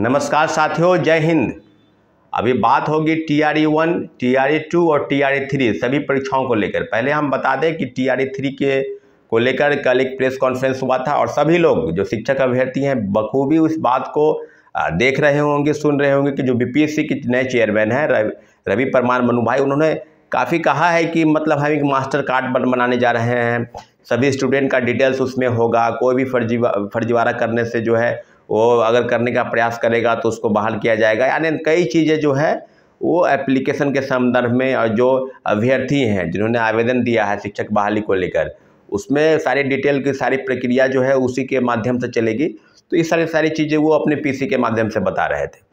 नमस्कार साथियों जय हिंद अभी बात होगी T R E one T R E two और टी आर ई थ्री सभी परीक्षाओं को लेकर पहले हम बता दें कि टी आर ई थ्री के को लेकर कल एक प्रेस कॉन्फ्रेंस हुआ था और सभी लोग जो शिक्षक अभ्यर्थी हैं बखूबी उस बात को देख रहे होंगे सुन रहे होंगे कि जो बीपीएससी के नए चेयरमैन हैं रवि रवि परमार मनु भाई उन्होंने काफ़ी कहा है कि मतलब हम एक मास्टर कार्ड बन बनाने जा रहे हैं सभी स्टूडेंट का डिटेल्स उसमें होगा कोई भी फर्जी फर्जीवाड़ा करने से जो है वो अगर करने का प्रयास करेगा तो उसको बहाल किया जाएगा यानी कई चीज़ें जो है वो एप्लीकेशन के संदर्भ में और जो अभ्यर्थी हैं जिन्होंने आवेदन दिया है शिक्षक बहाली को लेकर उसमें सारी डिटेल की सारी प्रक्रिया जो है उसी के माध्यम से चलेगी तो ये सारी सारी चीज़ें वो अपने पीसी के माध्यम से बता रहे थे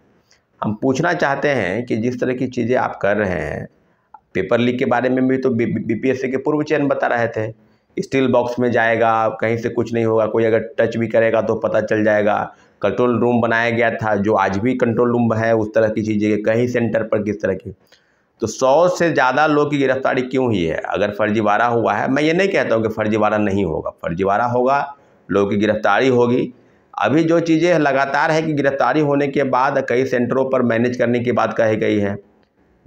हम पूछना चाहते हैं कि जिस तरह की चीज़ें आप कर रहे हैं पेपर लीक के बारे में भी तो बी के पूर्व चयन बता रहे थे स्टील बॉक्स में जाएगा कहीं से कुछ नहीं होगा कोई अगर टच भी करेगा तो पता चल जाएगा कंट्रोल रूम बनाया गया था जो आज भी कंट्रोल रूम है उस तरह की चीज़ें कहीं सेंटर पर किस तरह की तो सौ से ज़्यादा लोग की गिरफ्तारी क्यों हुई है अगर फर्जीवाड़ा हुआ है मैं ये नहीं कहता हूँ कि फर्जीवाड़ा नहीं होगा फर्जीवाड़ा होगा लोगों की गिरफ्तारी होगी अभी जो चीज़ें लगातार है कि गिरफ्तारी होने के बाद कई सेंटरों पर मैनेज करने की बात कही गई है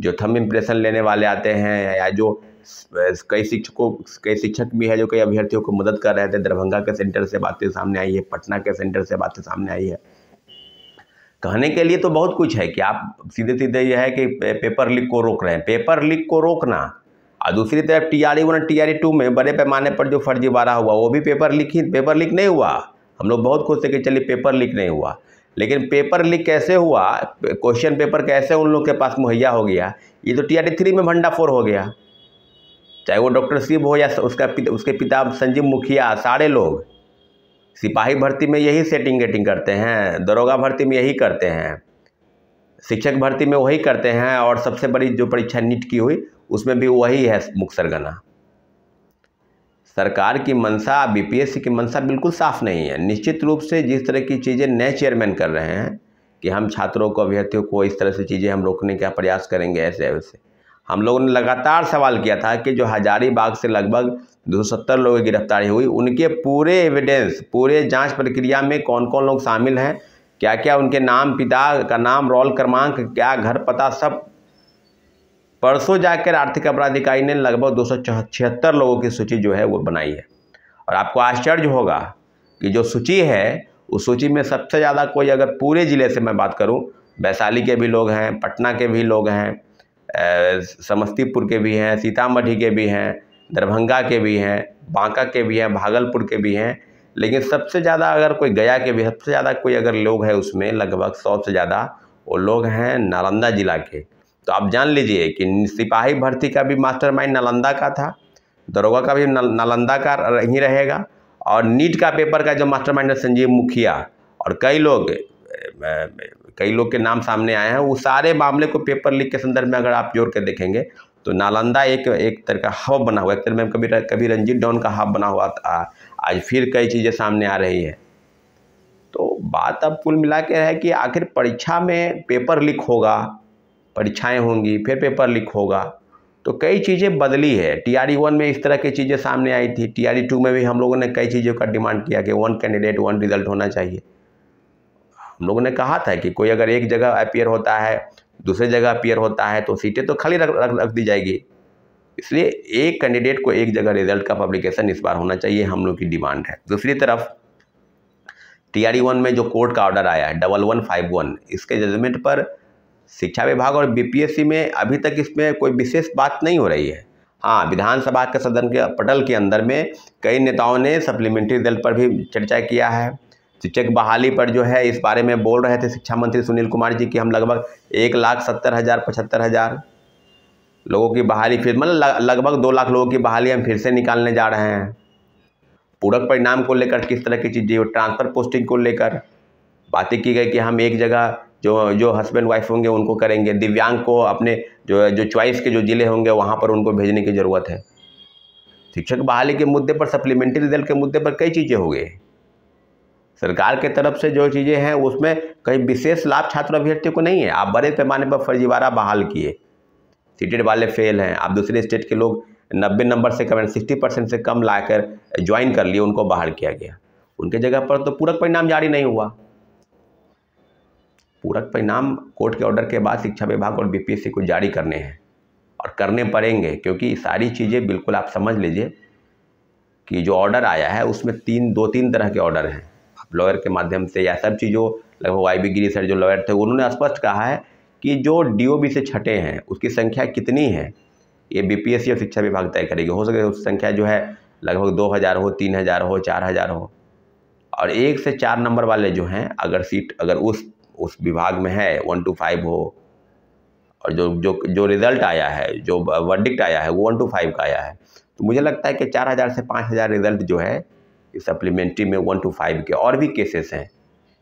जो थम इम्प्रेशन लेने वाले आते हैं या जो कई शिक्षकों कई शिक्षक भी है जो कई अभ्यर्थियों को मदद कर रहे थे दरभंगा के सेंटर से बातें सामने आई है पटना के सेंटर से बातें सामने आई है कहने के लिए तो बहुत कुछ है कि आप सीधे सीधे यह है कि पेपर लीक को रोक रहे हैं पेपर लीक को रोकना और दूसरी तरफ T R E one T R E two में बड़े पैमाने पर जो फर्जीवाड़ा हुआ वो भी पेपर लीक ही पेपर लीक नहीं हुआ हम लोग बहुत खुश थे कि चलिए पेपर लीक नहीं हुआ लेकिन पेपर लीक कैसे हुआ क्वेश्चन पेपर कैसे उन लोग के पास मुहैया हो गया ये तो टी आर ई थ्री में भंडाफोड़ हो गया चाहे वो डॉक्टर शिव हो या उसका पित, उसके पिता संजीव मुखिया सारे लोग सिपाही भर्ती में यही सेटिंग गेटिंग करते हैं दरोगा भर्ती में यही करते हैं शिक्षक भर्ती में वही करते हैं और सबसे बड़ी जो परीक्षा नीट की हुई उसमें भी वही है मुख सरगना सरकार की मंशा बीपीएससी की मंशा बिल्कुल साफ नहीं है निश्चित रूप से जिस तरह की चीज़ें नए चेयरमैन कर रहे हैं कि हम छात्रों को अभ्यर्थियों को इस तरह से चीज़ें हम रोकने का प्रयास करेंगे ऐसे वैसे हम लोगों ने लगातार सवाल किया था कि जो हजारीबाग से लगभग 270 लोगों की गिरफ्तारी हुई उनके पूरे एविडेंस पूरे जांच प्रक्रिया में कौन कौन लोग शामिल हैं क्या क्या उनके नाम पिता का नाम रोल क्रमांक क्या घर पता सब परसों जाकर आर्थिक अपराध इकाई ने लगभग दो लोगों की सूची जो है वो बनाई है और आपको आश्चर्य होगा कि जो सूची है उस सूची में सबसे ज़्यादा कोई अगर पूरे ज़िले से मैं बात करूँ वैशाली के भी लोग हैं पटना के भी लोग हैं समस्तीपुर के भी हैं सीतामढ़ी के भी हैं दरभंगा के भी हैं बांका के भी हैं भागलपुर के भी हैं लेकिन सबसे ज़्यादा अगर कोई गया के भी सबसे ज़्यादा कोई अगर लोग है उसमें लगभग सौ से ज़्यादा वो लोग हैं नालंदा जिला के तो आप जान लीजिए कि सिपाही भर्ती का भी मास्टरमाइंड नालंदा का था दरोगा का भी नालंदा का ही रहेगा और नीट का पेपर का जो मास्टरमाइंड है संजीव मुखिया और कई लोग कई लोग के नाम सामने आए हैं वो सारे मामले को पेपर लीक के संदर्भ में अगर आप जोड़ के देखेंगे तो नालंदा एक एक तरह का हब बना हुआ एक तरह में कभी कभी रंजीत डॉन का हब बना हुआ था आज फिर कई चीज़ें सामने आ रही है तो बात अब कुल मिला के है कि आखिर परीक्षा में पेपर लीक होगा परीक्षाएं होंगी फिर पेपर लीक होगा तो कई चीज़ें बदली है टी आर वन में इस तरह की चीज़ें सामने आई थी टी आर टू में भी हम लोगों ने कई चीज़ों का डिमांड किया कि वन कैंडिडेट वन रिजल्ट होना चाहिए हम लोगों ने कहा था कि कोई अगर एक जगह अपियर होता है दूसरे जगह अपियर होता है तो सीटें तो खाली रख रख, रख दी जाएगी इसलिए एक कैंडिडेट को एक जगह रिजल्ट का पब्लिकेशन इस बार होना चाहिए हम लोग की डिमांड है दूसरी तरफ टी वन e में जो कोर्ट का ऑर्डर आया है डबल वन फाइव वन इसके जजमेंट पर शिक्षा विभाग और बीपीएससी में अभी तक इसमें कोई विशेष बात नहीं हो रही है हाँ विधानसभा के सदन के पटल के अंदर में कई नेताओं ने सप्लीमेंट्री रिजल्ट पर भी चर्चा किया है शिक्षक बहाली पर जो है इस बारे में बोल रहे थे शिक्षा मंत्री सुनील कुमार जी कि हम लगभग एक लाख सत्तर हज़ार पचहत्तर हज़ार लोगों की बहाली फिर मतलब लगभग दो लाख लोगों की बहाली हम फिर से निकालने जा रहे हैं पूरक परिणाम को लेकर किस तरह की चीज़ें ट्रांसफ़र पोस्टिंग को लेकर बातें की गई कि हम एक जगह जो जो हस्बैंड वाइफ होंगे उनको करेंगे दिव्यांग को अपने जो जो चॉइस के जो ज़िले होंगे वहाँ पर उनको भेजने की ज़रूरत है शिक्षक बहाली के मुद्दे पर सप्लीमेंट्री रिजल्ट के मुद्दे पर कई चीज़ें हो गई सरकार के तरफ से जो चीज़ें हैं उसमें कहीं विशेष लाभ छात्र अभ्यर्थियों को नहीं है आप बड़े पैमाने पर फर्जीवाड़ा बहाल किए सीटेड वाले फेल हैं आप दूसरे स्टेट के लोग नब्बे नंबर से कम सिक्सटी परसेंट से कम ला कर ज्वाइन कर लिए उनको बाहर किया गया उनके जगह पर तो पूरक परिणाम जारी नहीं हुआ पूरक परिणाम कोर्ट के ऑर्डर के बाद शिक्षा विभाग और बीपीएससी को जारी करने हैं और करने पड़ेंगे क्योंकि सारी चीज़ें बिल्कुल आप समझ लीजिए कि जो ऑर्डर आया है उसमें तीन दो तीन तरह के ऑर्डर हैं लॉयर के माध्यम से या सब चीज़ों लगभग आई बी गिरी सर जो लॉयर थे उन्होंने स्पष्ट कहा है कि जो डीओबी से छठे हैं उसकी संख्या कितनी है ये बीपीएससी और शिक्षा विभाग तय करेगी हो सके उस संख्या जो है लगभग दो हज़ार हो तीन हज़ार हो चार हज़ार हो और एक से चार नंबर वाले जो हैं अगर सीट अगर उस उस विभाग में है वन टू फाइव हो और जो जो जो रिज़ल्ट आया है जो वर्डिक्ट आया है वो वन टू फाइव का आया है तो मुझे लगता है कि चार हज़ार से पाँच हज़ार रिज़ल्ट जो है सप्लीमेंट्री में वन टू फाइव के और भी केसेस हैं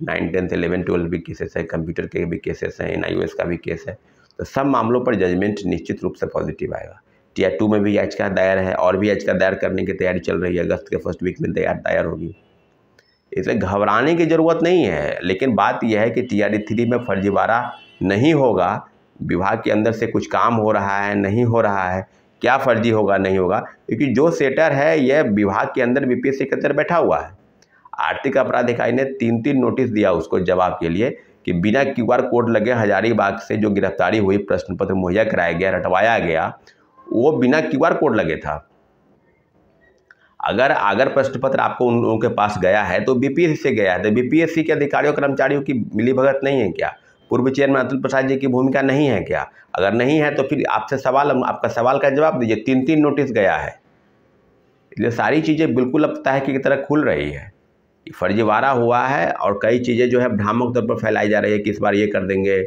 नाइन टेंथ एलेवन ट्वेल्व भी केसेस हैं कंप्यूटर के भी केसेस हैं एन का भी केस है तो सब मामलों पर जजमेंट निश्चित रूप से पॉजिटिव आएगा टी आर टू में भी याचिका दायर है और भी याचिका दायर करने की तैयारी चल रही है अगस्त के फर्स्ट वीक में तैयार दायर होगी इसलिए घबराने की ज़रूरत नहीं है लेकिन बात यह है कि टी आर थ्री में फर्जीवाड़ा नहीं होगा विभाग के अंदर से कुछ काम हो रहा है नहीं हो रहा है क्या फर्जी होगा नहीं होगा क्योंकि जो सेटर है यह विभाग के अंदर बीपीएससी के अंदर बैठा हुआ है आर्थिक अपराध इकाई ने तीन तीन नोटिस दिया उसको जवाब के लिए कि बिना आर कोड लगे हजारीबाग से जो गिरफ्तारी हुई प्रश्न पत्र मुहैया कराया गया रटवाया गया वो बिना आर कोड लगे था अगर अगर प्रश्न पत्र आपको उन लोगों के पास गया है तो बीपीएससी से गया है तो बीपीएससी के अधिकारियों कर्मचारियों की मिलीभगत नहीं है क्या पूर्व चेयरमैन अतुल प्रसाद जी की भूमिका नहीं है क्या अगर नहीं है तो फिर आपसे सवाल आपका सवाल का जवाब दीजिए तीन तीन नोटिस गया है इसलिए सारी चीज़ें बिल्कुल अब तहक की तरह खुल रही है फर्जीवाड़ा हुआ है और कई चीज़ें जो है भ्रामक तौर पर फैलाई जा रही है कि इस बार ये कर देंगे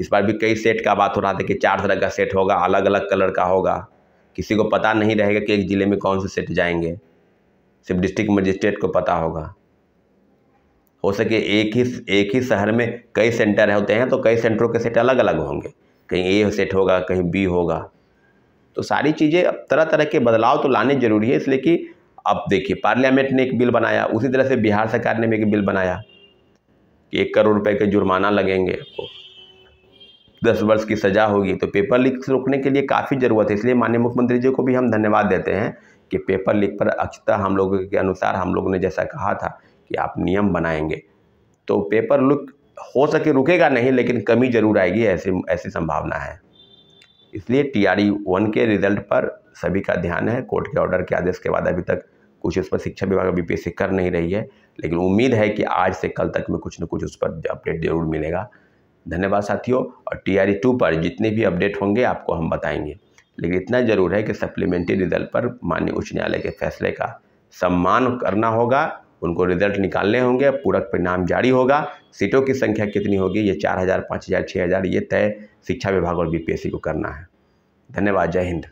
इस बार भी कई सेट का बात हो रहा था कि चार तरह का सेट होगा अलग अलग कलर का होगा किसी को पता नहीं रहेगा कि एक ज़िले में कौन से सेट जाएंगे सिर्फ डिस्ट्रिक्ट मजिस्ट्रेट को पता होगा हो सके एक ही एक ही शहर में कई सेंटर होते हैं तो कई सेंटरों के सेट अलग अलग होंगे कहीं ए सेट होगा कहीं बी होगा तो सारी चीज़ें अब तरह तरह के बदलाव तो लाने जरूरी है इसलिए कि अब देखिए पार्लियामेंट ने एक बिल बनाया उसी तरह से बिहार सरकार ने भी एक बिल बनाया कि एक करोड़ रुपए के जुर्माना लगेंगे आपको दस वर्ष की सज़ा होगी तो पेपर लीक रोकने के लिए काफ़ी ज़रूरत है इसलिए माननीय मुख्यमंत्री जी को भी हम धन्यवाद देते हैं कि पेपर लीक पर अक्षता हम लोगों के अनुसार हम लोगों ने जैसा कहा था कि आप नियम बनाएंगे तो पेपर लुक हो सके रुकेगा नहीं लेकिन कमी जरूर आएगी ऐसी ऐसी संभावना है इसलिए टी आर वन के रिजल्ट पर सभी का ध्यान है कोर्ट के ऑर्डर के आदेश के बाद अभी तक कुछ उस पर शिक्षा विभाग बी पी कर नहीं रही है लेकिन उम्मीद है कि आज से कल तक में कुछ न कुछ उस पर अपडेट जरूर मिलेगा धन्यवाद साथियों और टी आर टू पर जितने भी अपडेट होंगे आपको हम बताएंगे लेकिन इतना ज़रूर है कि सप्लीमेंट्री रिजल्ट पर माननीय उच्च न्यायालय के फैसले का सम्मान करना होगा उनको रिजल्ट निकालने होंगे पूरक परिणाम जारी होगा सीटों की संख्या कितनी होगी ये चार हज़ार पाँच हज़ार छः हज़ार ये तय शिक्षा विभाग और बीपीएससी को करना है धन्यवाद जय हिंद